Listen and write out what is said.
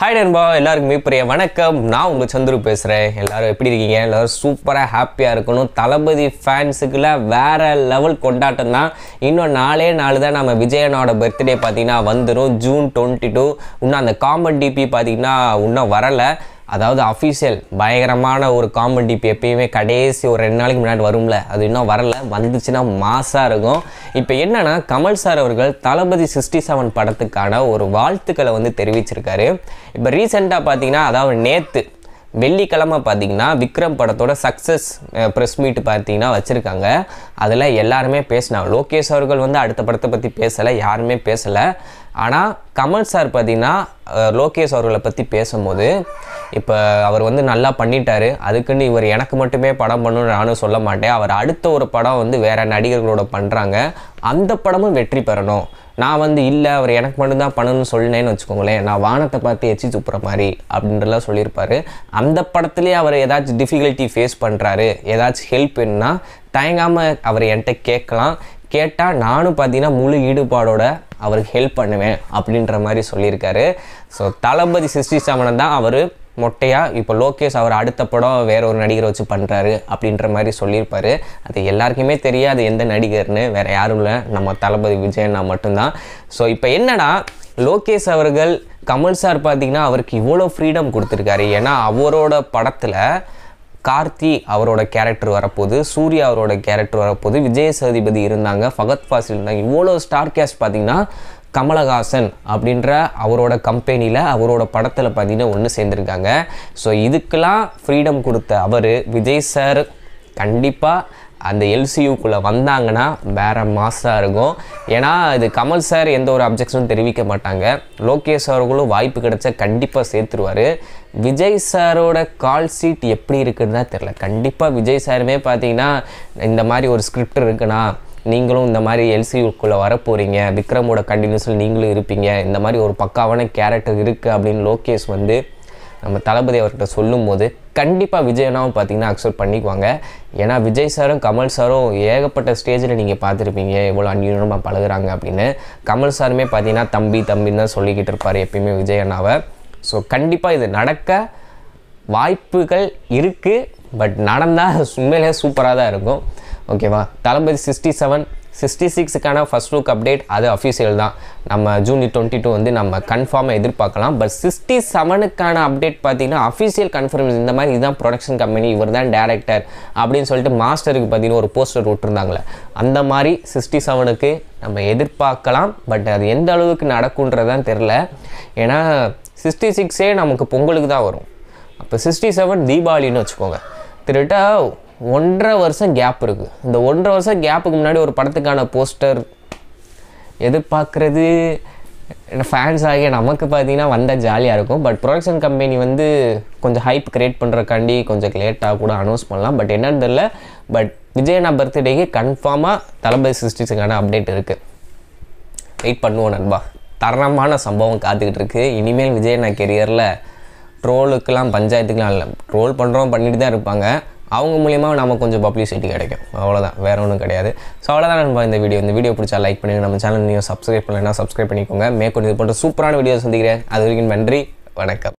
hi நண்பா எல்லாருக்குமே பெரிய வணக்கம் நான் உங்கள் சந்துரு பேசுகிறேன் எல்லோரும் எப்படி இருக்கீங்க எல்லோரும் சூப்பராக ஹாப்பியாக இருக்கணும் தளபதி ஃபேன்ஸுக்குள்ள வேறு லெவல் கொண்டாட்டம் தான் இன்னும் நாலே நாலு தான் நம்ம விஜயனோட பர்த்டே பார்த்திங்கன்னா வந்துடும் ஜூன் டுவெண்ட்டி டூ இன்னும் அந்த காமன் டிபி பார்த்திங்கன்னா இன்னும் வரலை அதாவது அஃபீஷியல் பயங்கரமான ஒரு காமெடி இப்போ எப்பயுமே கடைசி ஒரு ரெண்டு நாளைக்கு முன்னாடி வரும்ல அது இன்னும் வரல வந்துச்சுன்னா மாசாக இருக்கும் இப்போ என்னென்னா கமல் சார் அவர்கள் தளபதி சிக்ஸ்டி செவன் படத்துக்கான ஒரு வாழ்த்துக்களை வந்து தெரிவிச்சிருக்காரு இப்போ ரீசெண்டாக பார்த்தீங்கன்னா அதாவது நேற்று வெள்ளிக்கிழமை பார்த்தீங்கன்னா விக்ரம் படத்தோட சக்ஸஸ் ப்ரெஸ் மீட் பார்த்தீங்கன்னா வச்சுருக்காங்க அதில் எல்லாருமே பேசினாங்க லோகேஷ் அவர்கள் வந்து அடுத்த படத்தை பற்றி பேசலை யாருமே பேசலை ஆனால் கமல் சார் பார்த்தீங்கன்னா லோகேஷ் அவர்களை பற்றி பேசும்போது இப்போ அவர் வந்து நல்லா பண்ணிட்டார் அதுக்குன்னு இவர் எனக்கு மட்டுமே படம் பண்ணணும்னு நானும் சொல்ல மாட்டேன் அவர் அடுத்த ஒரு படம் வந்து வேறு நடிகர்களோட பண்ணுறாங்க அந்த படமும் வெற்றி பெறணும் நான் வந்து இல்லை அவர் எனக்கு மட்டும்தான் பண்ணணும்னு சொன்னேன்னு வச்சுக்கோங்களேன் நான் வானத்தை பார்த்து எச்சி துப்புற மாதிரி அப்படின்றலாம் சொல்லியிருப்பார் அந்த படத்துலேயே அவர் ஏதாச்சும் டிஃபிகல்ட்டி ஃபேஸ் பண்ணுறாரு ஏதாச்சும் ஹெல்ப் வேணும்னா தயங்காமல் அவர் என்கிட்ட கேட்கலாம் கேட்டால் நானும் பார்த்தீங்கன்னா முழு ஈடுபாடோட அவருக்கு ஹெல்ப் பண்ணுவேன் அப்படின்ற மாதிரி சொல்லியிருக்காரு ஸோ தளபதி சிருஷ்டி சமணன் தான் அவர் மொட்டையாக இப்போ லோகேஷ் அவர் அடுத்த படம் வேற ஒரு நடிகரை வச்சு பண்ணுறாரு அப்படின்ற மாதிரி சொல்லியிருப்பார் அது எல்லாருக்குமே தெரியாது எந்த நடிகர்னு வேறு யாரும் இல்லை நம்ம தளபதி விஜயன்னா மட்டும்தான் ஸோ இப்போ என்னன்னா லோகேஷ் அவர்கள் கமல் சார் பார்த்திங்கன்னா அவருக்கு இவ்வளோ ஃப்ரீடம் கொடுத்துருக்காரு ஏன்னா அவரோட படத்தில் கார்த்தி அவரோட கேரக்டர் வரப்போது சூர்யா அவரோட கேரக்டர் வரப்போது விஜய சதிபதி இருந்தாங்க ஃபகத் ஃபாசில் இருந்தாங்க இவ்வளோ ஸ்டார் கேஸ்ட் பார்த்திங்கன்னா கமலஹாசன் அப்படின்ற அவரோட கம்பெனியில் அவரோட படத்தில் பார்த்தீங்கன்னா ஒன்று சேர்ந்துருக்காங்க ஸோ இதுக்கெல்லாம் ஃப்ரீடம் கொடுத்த அவர் விஜய் சார் கண்டிப்பாக அந்த எல்சியூக்குள்ளே வந்தாங்கன்னா வேறு மாஸ்டாக இருக்கும் ஏன்னா இது கமல் சார் எந்த ஒரு அப்ஜெக்ஷனும் தெரிவிக்க மாட்டாங்க லோகேஷ் அவர்களும் வாய்ப்பு கிடைச்சா கண்டிப்பாக சேர்த்துருவார் விஜய் சாரோட கால் சீட் எப்படி இருக்குதுன்னா தெரில கண்டிப்பாக விஜய் சாருமே பார்த்தீங்கன்னா இந்த மாதிரி ஒரு ஸ்கிரிப்ட் இருக்குன்னா நீங்களும் இந்த மாதிரி எல்சியூக்குள்ளே வரப்போகிறீங்க விக்ரமோட கண்டினியூஸில் நீங்களும் இருப்பீங்க இந்த மாதிரி ஒரு பக்காவான கேரக்டர் இருக்குது அப்படின்னு லோகேஷ் வந்து நம்ம தளபதி அவர்கிட்ட சொல்லும் போது கண்டிப்பாக விஜயனாவும் பார்த்தீங்கன்னா அக்செப்ட் பண்ணிக்குவாங்க ஏன்னா விஜய் சாரும் கமல் சாரும் ஏகப்பட்ட ஸ்டேஜில் நீங்கள் பார்த்துருப்பீங்க எவ்வளோ அந்யூனமாக பழகுறாங்க அப்படின்னு கமல் சாருமே பார்த்தீங்கன்னா தம்பி தம்பின்னு தான் சொல்லிக்கிட்டு இருப்பார் எப்பயுமே விஜயனாவை ஸோ கண்டிப்பாக இது நடக்க வாய்ப்புகள் இருக்குது பட் நடந்தால் உண்மையிலே சூப்பராக தான் இருக்கும் ஓகேவா தளபதி சிக்ஸ்டி செவன் சிக்ஸ்டி சிக்ஸுக்கான ஃபஸ்ட் லுக் அப்டேட் அது அஃபிஷியல் தான் நம்ம ஜூனி டுவெண்ட்டி டூ வந்து நம்ம கன்ஃபார்மாக எதிர்பார்க்கலாம் பட் சிக்ஸ்டி செவனுக்கான அப்டேட் பார்த்தீங்கன்னா அஃபிஷியல் கன்ஃபர்மேஷன் இந்த மாதிரி இதுதான் ப்ரொடக்ஷன் கம்பெனி இவர் தான் டேரக்டர் அப்படின்னு சொல்லிட்டு மாஸ்டருக்கு பார்த்தீங்கன்னா ஒரு போஸ்டர் விட்டுருந்தாங்களே அந்த மாதிரி சிக்ஸ்டி செவனுக்கு நம்ம எதிர்பார்க்கலாம் பட் அது எந்த அளவுக்கு நடக்குன்றதான் தெரில ஏன்னா சிக்ஸ்டி சிக்ஸே நமக்கு பொங்கலுக்கு தான் வரும் அப்போ சிக்ஸ்டி செவன் தீபாவளின்னு வச்சுக்கோங்க திருட்டா ஒன்றரை வருஷம் கேப் இருக்குது இந்த ஒன்றரை வருஷம் கேப்புக்கு முன்னாடி ஒரு படத்துக்கான போஸ்டர் எதிர்பார்க்குறது ஃபேன்ஸ் ஆகிய நமக்கு பார்த்தீங்கன்னா வந்தால் ஜாலியாக இருக்கும் பட் ப்ரொடக்ஷன் கம்பெனி வந்து கொஞ்சம் ஹைப் க்ரியேட் பண்ணுறக்காண்டி கொஞ்சம் லேட்டாக கூட அனௌன்ஸ் பண்ணலாம் பட் என்னன்னு தெரில பட் விஜயனா பர்த்டேக்கு கன்ஃபார்மாக தளபதி சிஸ்டிஸுக்கான அப்டேட் இருக்குது வெயிட் பண்ணுவோம் நண்பா தரமான சம்பவம் காத்துக்கிட்டு இருக்கு இனிமேல் விஜயனா கெரியரில் ட்ரோலுக்கெலாம் பஞ்சாயத்துக்கெலாம் இல்லை ட்ரோல் பண்ணுறோம் பண்ணிட்டு தான் இருப்பாங்க அவங்க மூலியமாக நமக்கு கொஞ்சம் பப்ளிசிட்டி கிடைக்கும் அவ்வளோதான் வேறு ஒன்றும் கிடையாது ஸோ அவ்வளோதான் நம்ம இந்த வீடியோ இந்த வீடியோ பிடிச்சா லைக் பண்ணி நம்ம சேனல் நீங்கள் சப்ஸ்கிரைப் பண்ணலைன்னா சப்ஸ்கிரைப் பண்ணிக்கோங்க மேற்கொண்டு இது போன்ற சூப்பரான வீடியோ சந்திக்கிறேன் அது வரைக்கும் நன்றி வணக்கம்